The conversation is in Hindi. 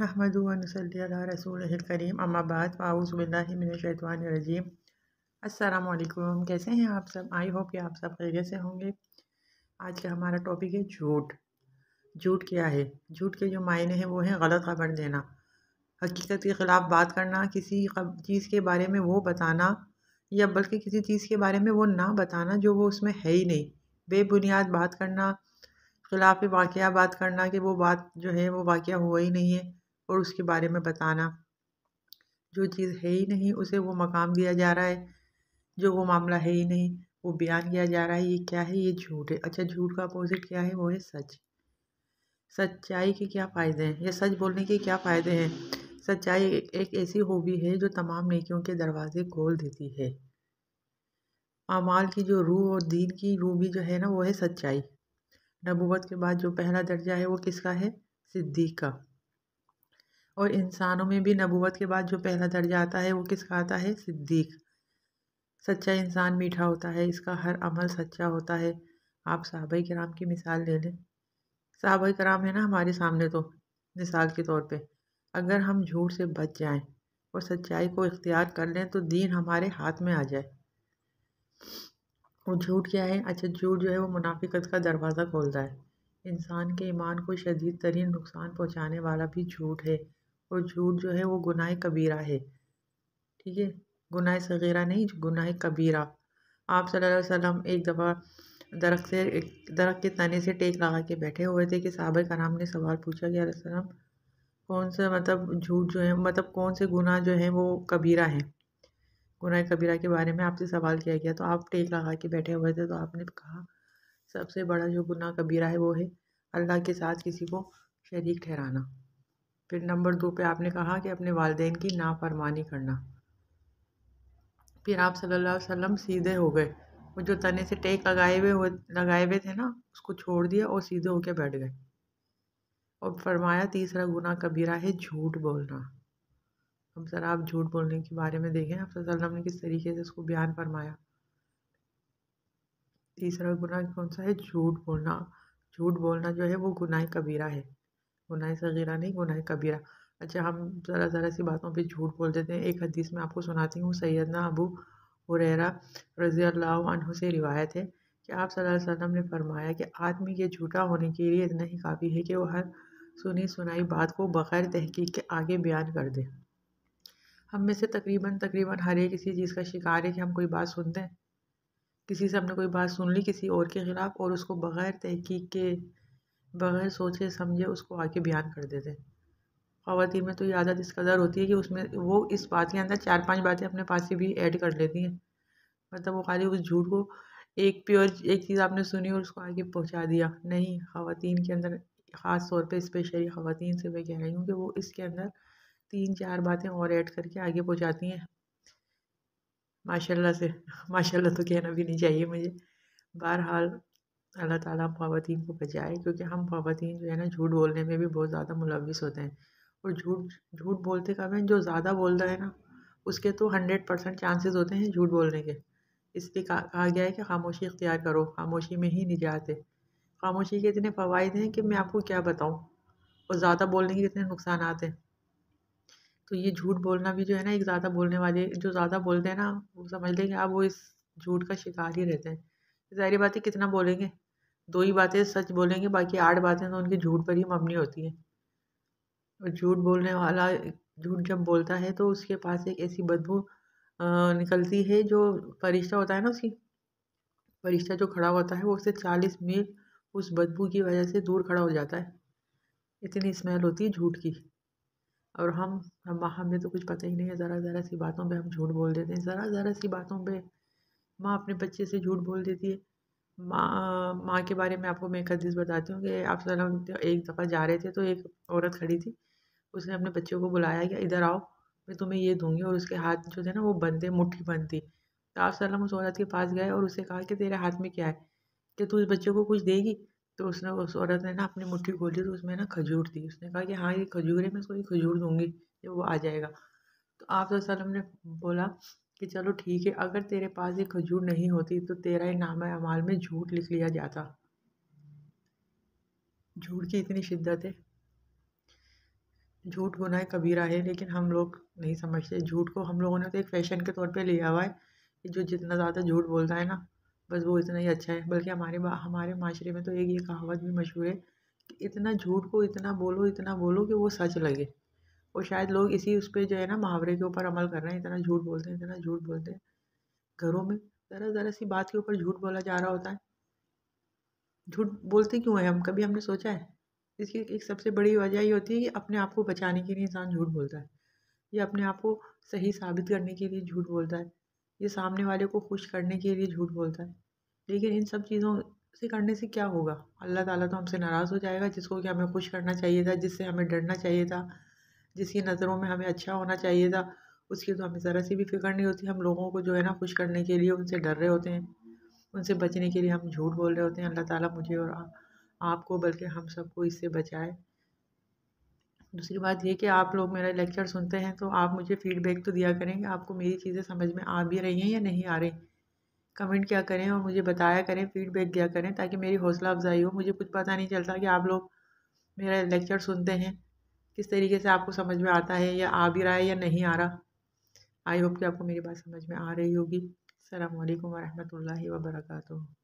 नहमदल रसूल करीम अम्माबाद आउज़बिल्लिमिनशैतवानरजीम असलकुम कैसे हैं आप सब आई होप कि आप सब खैरियत से होंगे आज का हमारा टॉपिक है झूठ झूठ क्या है झूठ के जो मायने हैं वो हैं गलत खबर देना हकीकत के ख़िलाफ़ बात करना किसी चीज़ के बारे में वो बताना या बल्कि किसी चीज़ के बारे में वो ना बताना जो वो उसमें है ही नहीं बेबुनियाद बात करना खिलाफ वाक़ बात करना कि वो बात जो है वो वाक़ हुआ ही नहीं है और उसके बारे में बताना जो चीज़ है ही नहीं उसे वो मकाम दिया जा रहा है जो वो मामला है ही नहीं वो बयान किया जा रहा है ये क्या है ये झूठ है अच्छा झूठ का अपोजिट क्या है वो है सच सच्चाई के क्या फ़ायदे हैं या सच बोलने के क्या फ़ायदे हैं सच्चाई एक ऐसी हॉबी है जो तमाम नेकियों के दरवाजे खोल देती है अमाल की जो रूह और दीन की रूह भी जो है ना वो है सच्चाई नबूवत के बाद जो पहला दर्जा है वो किसका है सिद्दीक का और इंसानों में भी नबूवत के बाद जो पहला दर्जा आता है वो किसका आता है सिद्दीक सच्चा इंसान मीठा होता है इसका हर अमल सच्चा होता है आप साहब कराम की मिसाल ले लें साहब कराम है ना हमारे सामने तो मिसाल के तौर पे अगर हम झूठ से बच जाएं और सच्चाई को इख्तियार कर लें तो दीन हमारे हाथ में आ जाए और झूठ क्या है अच्छा झूठ जो है वो मुनाफिकत का दरवाज़ा खोलता है इंसान के ईमान को शदीद तरीन नुकसान पहुँचाने वाला भी झूठ है और झूठ जो है वो गुनाह कबीरा है ठीक है गुनाह सगीरा नहीं गुनाह कबीरा आप सल्लल्लाहु अलैहि वसल्लम एक दफ़ा दरख्त से दरख्त के तने से टेक लगा के बैठे हुए थे कि साहब कराम ने सवाल पूछा कि अलैहि कौन सा मतलब झूठ जो है मतलब कौन से गुनाह जो हैं वो कबीरा हैं गुनाह कबीरा के बारे में आपसे सवाल किया गया तो आप टेक लगा के बैठे हुए थे तो आपने कहा सबसे बड़ा जो गुनाह कबीरा है वो है अल्लाह के साथ किसी को शरीक ठहराना फिर नंबर दो पे आपने कहा कि अपने वालदे की नाफरमानी करना फिर आप सल्लल्लाहु अलैहि वसल्लम सीधे हो गए वो जो तने से टेक लगाए हुए लगाए हुए थे ना उसको छोड़ दिया और सीधे होके बैठ गए और फरमाया तीसरा गुना कबीरा है झूठ बोलना हम सर आप झूठ बोलने के बारे में देखें आप सल्लम ने किस तरीके से उसको बयान फरमाया तीसरा गुना कौन सा है झूठ बोलना झूठ बोलना जो है वो गुनाह कबीरा है गुनाह सगीरा नहीं गुनाह कबीरा अच्छा हम ज़रा ज़रा सी बातों पे झूठ बोल देते हैं एक हदीस में आपको सुनाती हूँ सैदना अबू हुररा रज़ी अल्लाह से रिवायत है कि आप सल्लल्लाहु अलैहि वसल्लम ने फरमाया कि आदमी के झूठा होने के लिए इतना ही काफ़ी है कि वह हर सुनी सुनाई बात को बग़ैर तहकीक के आगे बयान कर दे हम में से तकरीबन तकरीबन हर एक किसी चीज़ का शिकार है कि हम कोई बात सुनते हैं किसी से हमने कोई बात सुन ली किसी और के ख़िलाफ़ और उसको बग़ैर तहकीक के बग़ैर सोचे समझे उसको आके बयान कर देते हैं में तो ये आदत इस कदर होती है कि उसमें वो इस बात के अंदर चार पांच बातें अपने पास से भी ऐड कर लेती हैं मतलब वो खाली उस झूठ को एक प्योर एक चीज़ आपने सुनी और उसको आगे पहुंचा दिया नहीं खातन के अंदर ख़ास तौर पे स्पेशली ख़वातीन से मैं कह रही हूँ कि वो इसके अंदर तीन चार बातें और ऐड करके आगे पहुँचाती हैं माशाला से माशा तो कहना भी नहीं चाहिए मुझे बहरहाल अल्लाह ताला हम को बचाए क्योंकि हम ख़वातीन जो है ना झूठ बोलने में भी बहुत ज़्यादा मुलविस होते हैं और झूठ झूठ बोलते कब हैं जो ज़्यादा बोलता है ना उसके तो हंड्रेड परसेंट चांसेज़ होते हैं झूठ बोलने के इसलिए कहा गया है कि खामोशी इख्तियार करो खामोशी में ही निजात है खामोशी के इतने फ़वाद हैं कि मैं आपको क्या बताऊँ और ज़्यादा बोलने के इतने नुकसान आते हैं तो ये झूठ बोलना भी जो है ना एक ज़्यादा बोलने वाले जो ज़्यादा बोलते हैं ना वो समझ लें कि आप वो इस झूठ का शिकार ही रहते हैं ज़ाहिर बात है कितना बोलेंगे दो ही बातें सच बोलेंगे बाकी आठ बातें तो उनकी झूठ पर ही मबनी होती हैं और झूठ बोलने वाला झूठ जब बोलता है तो उसके पास एक ऐसी बदबू निकलती है जो फरिश्ता होता है ना उसकी फरिश्ता जो खड़ा होता है वो उसे चालीस मील उस बदबू की वजह से दूर खड़ा हो जाता है इतनी स्मेल होती है झूठ की और हम हम हमें तो कुछ पता ही नहीं है ज़रा ज़रा सी बातों पे हम झूठ बोल देते हैं ज़रा ज़रा सी बातों पे माँ अपने बच्चे से झूठ बोल देती है माँ माँ के बारे में आपको मैं एक हदीस बताती हूँ कि आप एक दफ़ा जा रहे थे तो एक औरत खड़ी थी उसने अपने बच्चों को बुलाया कि इधर आओ मैं तुम्हें ये दूंगी और उसके हाथ जो थे ना वो बंद थे मुट्ठी बंद थी तो आप सलम उस औरत के पास गए और उसे कहा कि तेरे हाथ में क्या है कि तू इस बच्चे को कुछ देगी तो उसने उस औरत ने ना अपनी मुट्ठी खोली तो उसमें ना खजूर थी उसने कहा कि हाँ ये खजूर है मैं इसको ये खजूर दूंगी जब वो आ जाएगा तो आप ने बोला कि चलो ठीक है अगर तेरे पास ये खजूर नहीं होती तो तेरा नाम अमाल में झूठ लिख लिया जाता झूठ की इतनी शिद्दत है झूठ गुनाह कबीरा है लेकिन हम लोग नहीं समझते झूठ को हम लोगों ने तो एक फैशन के तौर पे लिया हुआ है कि जो जितना ज़्यादा झूठ बोलता है ना बस वो इतना ही अच्छा है बल्कि हमारे हमारे माशरे में तो एक ये कहावत भी मशहूर है कि इतना झूठ को इतना बोलो इतना बोलो कि वो सच लगे और शायद लोग इसी उस पर जो है ना मुहावरे के ऊपर अमल कर रहे हैं इतना झूठ बोलते हैं इतना झूठ बोलते हैं घरों में ज़रा ज़रा सी बात के ऊपर झूठ बोला जा रहा होता है झूठ बोलते क्यों हैं हम कभी हमने सोचा है इसकी एक सबसे बड़ी वजह ये होती है कि अपने आप को बचाने के लिए इंसान झूठ बोलता है ये अपने आप को सही साबित करने के लिए झूठ बोलता है ये सामने वाले को खुश करने के लिए झूठ बोलता है लेकिन इन सब चीज़ों से करने से क्या होगा अल्लाह ताला तो हमसे नाराज़ हो जाएगा जिसको कि हमें खुश करना चाहिए था जिससे हमें डरना चाहिए था जिसकी नज़रों में हमें अच्छा होना चाहिए था उसकी तो हमें ज़रा सी भी फिक्र नहीं होती हम लोगों को जो है ना खुश करने के लिए उनसे डर रहे होते हैं उनसे बचने के लिए हम झूठ बोल रहे होते हैं अल्लाह ताला मुझे और आपको बल्कि हम सबको इससे बचाए दूसरी बात यह कि आप लोग मेरा लेक्चर सुनते हैं तो आप मुझे फ़ीडबैक तो दिया करें कि आपको मेरी चीज़ें समझ में आ भी रही हैं या नहीं आ रही कमेंट क्या करें और मुझे बताया करें फ़ीडबैक दिया करें ताकि मेरी हौसला अफजाई हो मुझे कुछ पता नहीं चलता कि आप लोग मेरा लेक्चर सुनते हैं किस तरीके से आपको समझ में आता है या आ भी रहा है या नहीं आ रहा आई होप कि आपको मेरी बात समझ में आ रही होगी अल्लाम वरहमल वर्का